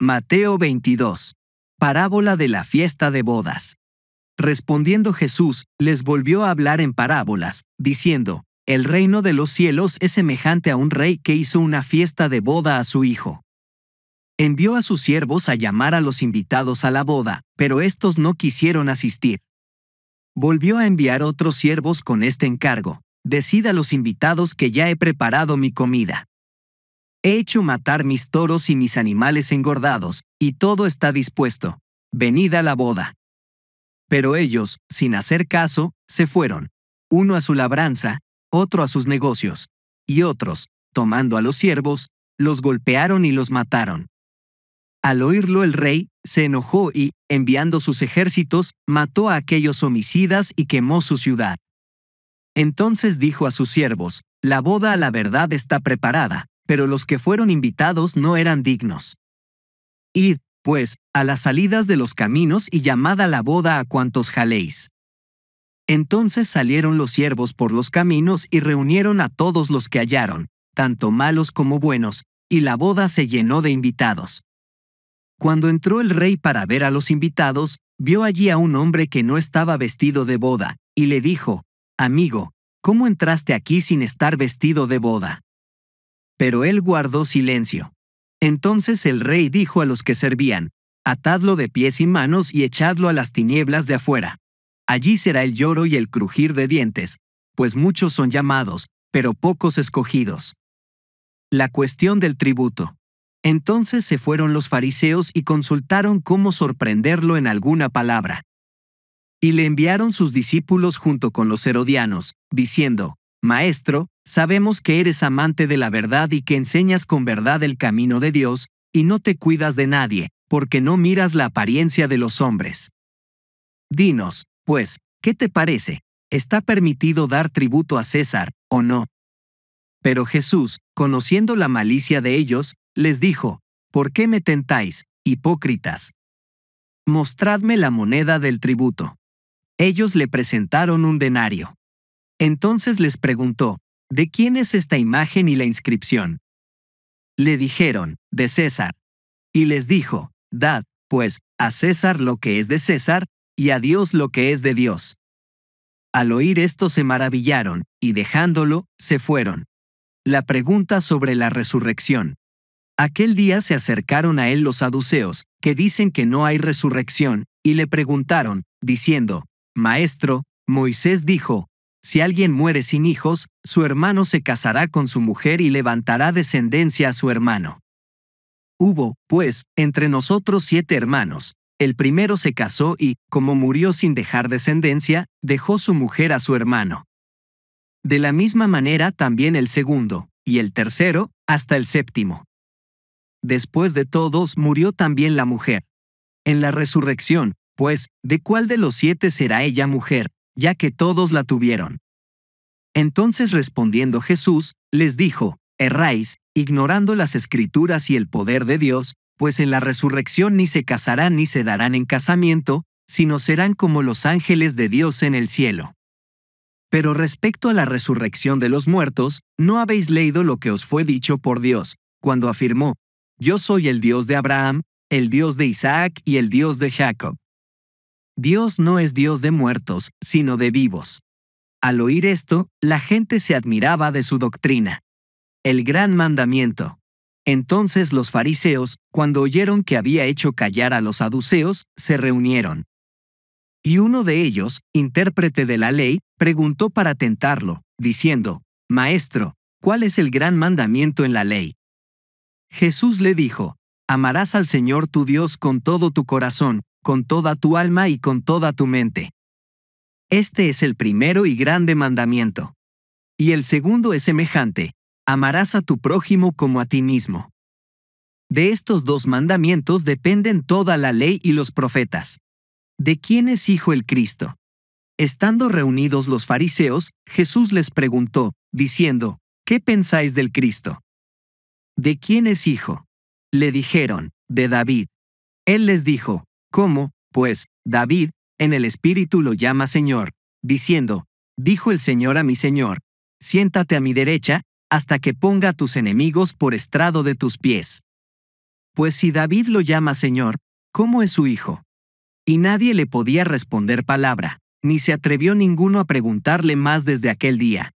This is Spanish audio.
Mateo 22. Parábola de la fiesta de bodas. Respondiendo Jesús, les volvió a hablar en parábolas, diciendo, El reino de los cielos es semejante a un rey que hizo una fiesta de boda a su hijo. Envió a sus siervos a llamar a los invitados a la boda, pero estos no quisieron asistir. Volvió a enviar otros siervos con este encargo, Decid a los invitados que ya he preparado mi comida. He hecho matar mis toros y mis animales engordados, y todo está dispuesto. Venid a la boda. Pero ellos, sin hacer caso, se fueron, uno a su labranza, otro a sus negocios, y otros, tomando a los siervos, los golpearon y los mataron. Al oírlo el rey, se enojó y, enviando sus ejércitos, mató a aquellos homicidas y quemó su ciudad. Entonces dijo a sus siervos, La boda a la verdad está preparada, pero los que fueron invitados no eran dignos. Id, pues, a las salidas de los caminos y llamad a la boda a cuantos jaléis. Entonces salieron los siervos por los caminos y reunieron a todos los que hallaron, tanto malos como buenos, y la boda se llenó de invitados. Cuando entró el rey para ver a los invitados, vio allí a un hombre que no estaba vestido de boda, y le dijo, Amigo, ¿cómo entraste aquí sin estar vestido de boda? Pero él guardó silencio. Entonces el rey dijo a los que servían, Atadlo de pies y manos y echadlo a las tinieblas de afuera. Allí será el lloro y el crujir de dientes, pues muchos son llamados, pero pocos escogidos. La cuestión del tributo. Entonces se fueron los fariseos y consultaron cómo sorprenderlo en alguna palabra. Y le enviaron sus discípulos junto con los herodianos, diciendo, Maestro, sabemos que eres amante de la verdad y que enseñas con verdad el camino de Dios, y no te cuidas de nadie, porque no miras la apariencia de los hombres. Dinos, pues, ¿qué te parece? ¿Está permitido dar tributo a César, o no? Pero Jesús, conociendo la malicia de ellos, les dijo, ¿Por qué me tentáis, hipócritas? Mostradme la moneda del tributo. Ellos le presentaron un denario. Entonces les preguntó, ¿de quién es esta imagen y la inscripción? Le dijeron, de César. Y les dijo, dad, pues, a César lo que es de César, y a Dios lo que es de Dios. Al oír esto se maravillaron, y dejándolo, se fueron. La pregunta sobre la resurrección. Aquel día se acercaron a él los saduceos, que dicen que no hay resurrección, y le preguntaron, diciendo, Maestro, Moisés dijo, si alguien muere sin hijos, su hermano se casará con su mujer y levantará descendencia a su hermano. Hubo, pues, entre nosotros siete hermanos. El primero se casó y, como murió sin dejar descendencia, dejó su mujer a su hermano. De la misma manera también el segundo, y el tercero, hasta el séptimo. Después de todos murió también la mujer. En la resurrección, pues, ¿de cuál de los siete será ella mujer? ya que todos la tuvieron. Entonces respondiendo Jesús, les dijo, erráis, ignorando las escrituras y el poder de Dios, pues en la resurrección ni se casarán ni se darán en casamiento, sino serán como los ángeles de Dios en el cielo. Pero respecto a la resurrección de los muertos, no habéis leído lo que os fue dicho por Dios, cuando afirmó, Yo soy el Dios de Abraham, el Dios de Isaac y el Dios de Jacob. Dios no es Dios de muertos, sino de vivos. Al oír esto, la gente se admiraba de su doctrina. El gran mandamiento. Entonces los fariseos, cuando oyeron que había hecho callar a los saduceos, se reunieron. Y uno de ellos, intérprete de la ley, preguntó para tentarlo, diciendo, Maestro, ¿cuál es el gran mandamiento en la ley? Jesús le dijo, Amarás al Señor tu Dios con todo tu corazón, con toda tu alma y con toda tu mente. Este es el primero y grande mandamiento. Y el segundo es semejante, amarás a tu prójimo como a ti mismo. De estos dos mandamientos dependen toda la ley y los profetas. ¿De quién es hijo el Cristo? Estando reunidos los fariseos, Jesús les preguntó, diciendo, ¿qué pensáis del Cristo? ¿De quién es hijo? Le dijeron, de David. Él les dijo, ¿Cómo? pues, David, en el Espíritu lo llama Señor, diciendo, Dijo el Señor a mi Señor, siéntate a mi derecha, hasta que ponga a tus enemigos por estrado de tus pies. Pues si David lo llama Señor, ¿cómo es su hijo? Y nadie le podía responder palabra, ni se atrevió ninguno a preguntarle más desde aquel día,